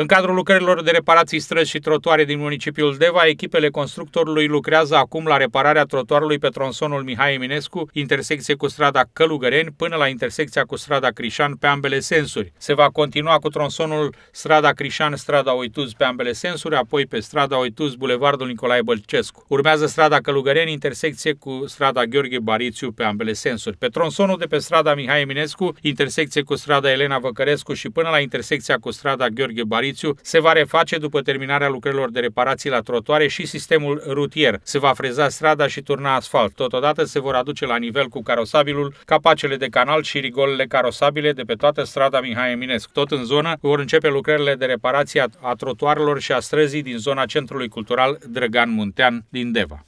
În cadrul lucrărilor de reparații străzi și trotuare din municipiul Deva, echipele constructorului lucrează acum la repararea trotuarului pe tronsonul Mihai Eminescu, intersecție cu strada Călugăreni, până la intersecția cu strada Crișan pe ambele sensuri. Se va continua cu tronsonul strada Crișan, strada Oituz pe ambele sensuri, apoi pe strada Oituz, bulevardul Nicolae Bălcescu. Urmează strada Călugăreni, intersecție cu strada Gheorghe Barițiu pe ambele sensuri. Pe tronsonul de pe strada Mihai Eminescu, intersecție cu strada Elena Văcărescu și până la intersecția cu strada Gheorghe Barițiu, Mărițiu se va reface după terminarea lucrărilor de reparații la trotuare și sistemul rutier. Se va freza strada și turna asfalt. Totodată se vor aduce la nivel cu carosabilul capacele de canal și rigolele carosabile de pe toată strada Mihai Eminescu. Tot în zonă vor începe lucrările de reparație a trotuarelor și a străzii din zona Centrului Cultural Drăgan Muntean din Deva.